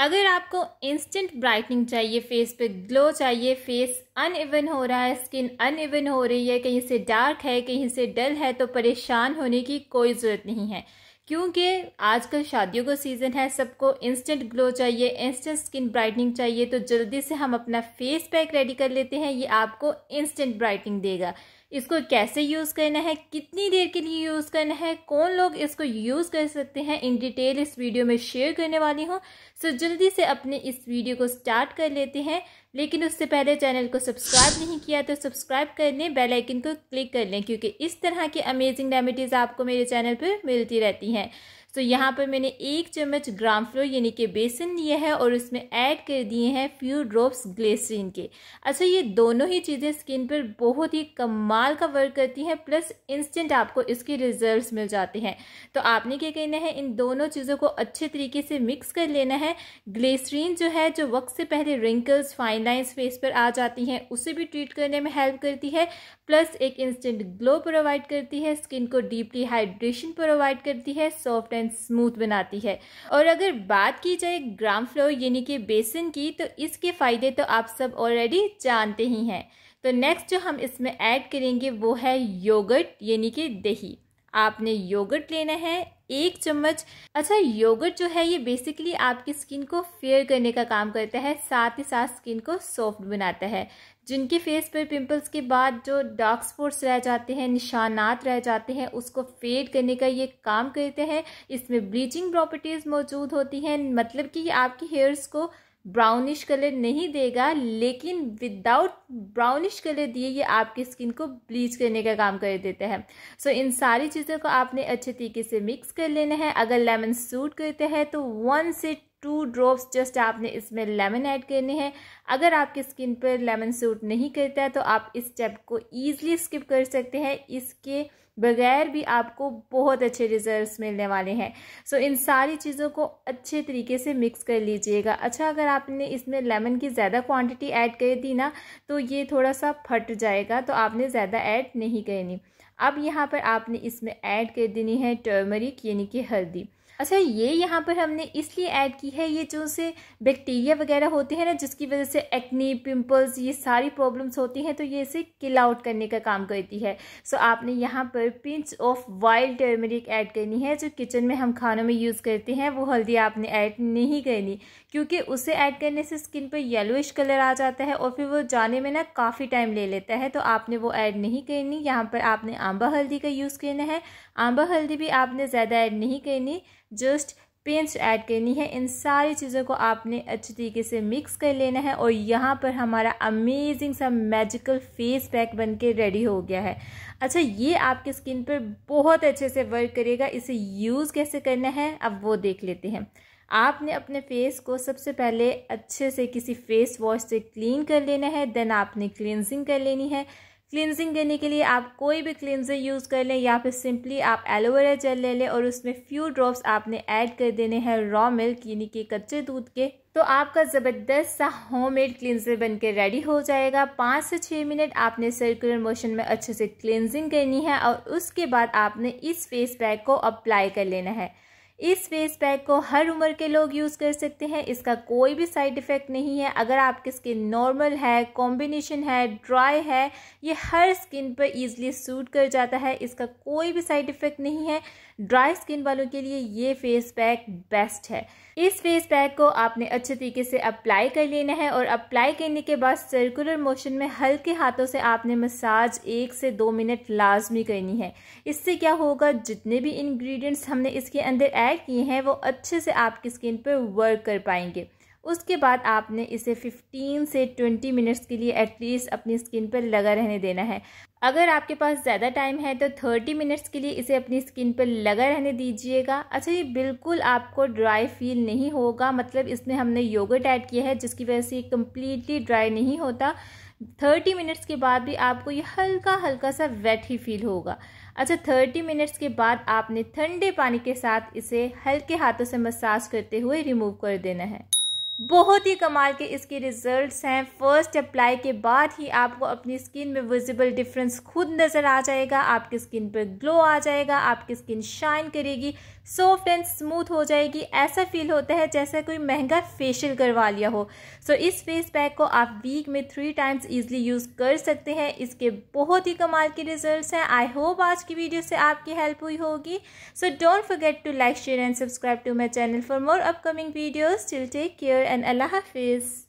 अगर आपको instant brightening चाहिए फेस पे ग्लो चाहिए फेस अनइवन हो रहा है स्किन अनइवन हो रही है कहीं से डार्क है कहीं से डल है तो परेशान होने की कोई ज़रूरत नहीं है क्योंकि आजकल शादियों का सीज़न है सबको इंस्टेंट ग्लो चाहिए इंस्टेंट स्किन ब्राइटनिंग चाहिए तो जल्दी से हम अपना फेस पैक रेडी कर लेते हैं ये आपको इंस्टेंट ब्राइटनिंग देगा इसको कैसे यूज़ करना है कितनी देर के लिए यूज़ करना है कौन लोग इसको यूज़ कर सकते हैं इन डिटेल इस वीडियो में शेयर करने वाली हूँ सो जल्दी से अपने इस वीडियो को स्टार्ट कर लेते हैं लेकिन उससे पहले चैनल को सब्सक्राइब नहीं किया तो सब्सक्राइब कर लें बेल आइकन को क्लिक कर लें क्योंकि इस तरह की अमेजिंग रेमिडीज़ आपको मेरे चैनल पर मिलती रहती हैं सो तो यहाँ पर मैंने एक चम्मच ग्राम फ्लोर यानी कि बेसन लिया है और उसमें ऐड कर दिए हैं फ्यू ड्रॉप्स ग्लेसरीन के अच्छा ये दोनों ही चीज़ें स्किन पर बहुत ही कमाल का वर्क करती हैं प्लस इंस्टेंट आपको इसके रिजल्ट मिल जाते हैं तो आपने क्या कहना है इन दोनों चीज़ों को अच्छे तरीके से मिक्स कर लेना है ग्लेसरीन जो है जो वक्त से पहले रिंकल्स फाइन लाइन्स फेस पर आ जाती हैं उसे भी ट्रीट करने में हेल्प करती है प्लस एक इंस्टेंट ग्लो प्रोवाइड करती है स्किन को डीपली हाइड्रेशन प्रोवाइड करती है सॉफ्ट एंड एंड स्मूथ बनाती है और अगर बात की जाए ग्राम फ्लोर यानी कि बेसन की तो इसके फ़ायदे तो आप सब ऑलरेडी जानते ही हैं तो नेक्स्ट जो हम इसमें ऐड करेंगे वो है योगर्ट यानी कि दही आपने योगर्ट लेना है एक चम्मच अच्छा योगर्ट जो है ये बेसिकली आपकी स्किन को फेयर करने का काम करता है साथ ही साथ स्किन को सॉफ्ट बनाता है जिनके फेस पर पिंपल्स के बाद जो डार्क स्पॉट्स रह जाते हैं निशानात रह जाते हैं उसको फेड करने का ये काम करते हैं इसमें ब्लीचिंग प्रॉपर्टीज़ मौजूद होती हैं मतलब कि आपके हेयर्स को ब्राउनिश कलर नहीं देगा लेकिन विदाउट ब्राउनिश कलर दिए ये आपकी स्किन को ब्लीच करने का काम कर देते हैं सो so, इन सारी चीज़ों को आपने अच्छे तरीके से मिक्स कर लेना है अगर लेमन सूट करते हैं तो वन से टू ड्रॉप्स जस्ट आपने इसमें लेमन ऐड करने हैं अगर आपकी स्किन पर लेमन सूट नहीं करता है तो आप इस स्टेप को ईजिली स्किप कर सकते हैं इसके बगैर भी आपको बहुत अच्छे रिजल्ट्स मिलने वाले हैं सो so, इन सारी चीज़ों को अच्छे तरीके से मिक्स कर लीजिएगा अच्छा अगर आपने इसमें लेमन की ज़्यादा क्वांटिटी ऐड कर दी ना तो ये थोड़ा सा फट जाएगा तो आपने ज़्यादा ऐड नहीं करनी अब यहाँ पर आपने इसमें ऐड कर देनी है टर्मरिक यानी कि हल्दी अच्छा ये यहाँ पर हमने इसलिए ऐड की है ये जो से बैक्टीरिया वगैरह होते हैं ना जिसकी वजह से एक्नी पिंपल्स ये सारी प्रॉब्लम्स होती हैं तो ये इसे किल आउट करने का काम करती है सो आपने यहाँ पर pinch of wild turmeric add करनी है जो किचन में हम खानों में यूज़ करते हैं वो हल्दी आपने ऐड नहीं करनी क्योंकि उसे ऐड करने से स्किन पर येलोइश कलर आ जाता है और फिर वो जाने में ना काफ़ी टाइम ले लेता है तो आपने वो ऐड नहीं करनी यहाँ पर आपने आंबा हल्दी का यूज़ करना है आंबा हल्दी भी आपने ज़्यादा ऐड नहीं करनी जस्ट पेंट्स ऐड करनी है इन सारी चीज़ों को आपने अच्छे तरीके से मिक्स कर लेना है और यहाँ पर हमारा अमेजिंग सा मैजिकल फेस पैक बन के रेडी हो गया है अच्छा ये आपके स्किन पर बहुत अच्छे से वर्क करेगा इसे यूज़ कैसे करना है अब वो देख लेते हैं आपने अपने फेस को सबसे पहले अच्छे से किसी फेस वॉश से क्लीन कर लेना है देन आपने क्लिनजिंग कर लेनी है क्लिनजिंग देने के लिए आप कोई भी क्लिनजर यूज़ कर लें या फिर सिंपली आप एलोवेरा जेल ले लें और उसमें फ्यू ड्रॉप्स आपने ऐड कर देने हैं रॉ मिल्क यानी कि कच्चे दूध के तो आपका ज़बरदस्त सा होम मेड क्लिनजर बनकर रेडी हो जाएगा पाँच से छः मिनट आपने सर्कुलर मोशन में अच्छे से क्लिनजिंग करनी है और उसके बाद आपने इस फेस पैक को अप्लाई कर लेना है इस फेस पैक को हर उम्र के लोग यूज़ कर सकते हैं इसका कोई भी साइड इफ़ेक्ट नहीं है अगर आपकी स्किन नॉर्मल है कॉम्बिनेशन है ड्राई है ये हर स्किन पर ईजिली सूट कर जाता है इसका कोई भी साइड इफ़ेक्ट नहीं है ड्राई स्किन वालों के लिए ये फेस पैक बेस्ट है इस फेस पैक को आपने अच्छे तरीके से अप्लाई कर लेना है और अप्लाई करने के बाद सर्कुलर मोशन में हल्के हाथों से आपने मसाज एक से दो मिनट लाजमी करनी है इससे क्या होगा जितने भी इंग्रेडिएंट्स हमने इसके अंदर ऐड किए हैं वो अच्छे से आपकी स्किन पर वर्क कर पाएंगे उसके बाद आपने इसे 15 से 20 मिनट्स के लिए एटलीस्ट अपनी स्किन पर लगा रहने देना है अगर आपके पास ज़्यादा टाइम है तो 30 मिनट्स के लिए इसे अपनी स्किन पर लगा रहने दीजिएगा अच्छा ये बिल्कुल आपको ड्राई फील नहीं होगा मतलब इसमें हमने योगर्ट ऐड किया है जिसकी वजह से ये कम्प्लीटली ड्राई नहीं होता थर्टी मिनट्स के बाद भी आपको ये हल्का हल्का सा वेट ही फील होगा अच्छा थर्टी मिनट्स के बाद आपने ठंडे पानी के साथ इसे हल्के हाथों से मसाज करते हुए रिमूव कर देना है बहुत ही कमाल के इसके रिजल्ट्स हैं फर्स्ट अप्लाई के बाद ही आपको अपनी स्किन में विजिबल डिफरेंस खुद नज़र आ जाएगा आपकी स्किन पर ग्लो आ जाएगा आपकी स्किन शाइन करेगी सॉफ्ट एंड स्मूथ हो जाएगी ऐसा फील होता है जैसे कोई महंगा फेशियल करवा लिया हो सो so, इस फेस पैक को आप वीक में थ्री टाइम्स ईजिली यूज़ कर सकते हैं इसके बहुत ही कमाल के रिजल्ट हैं आई होप आज की वीडियो से आपकी हेल्प हुई होगी so don't forget to like share and subscribe to my channel for more upcoming videos till take care وأن الله حافظ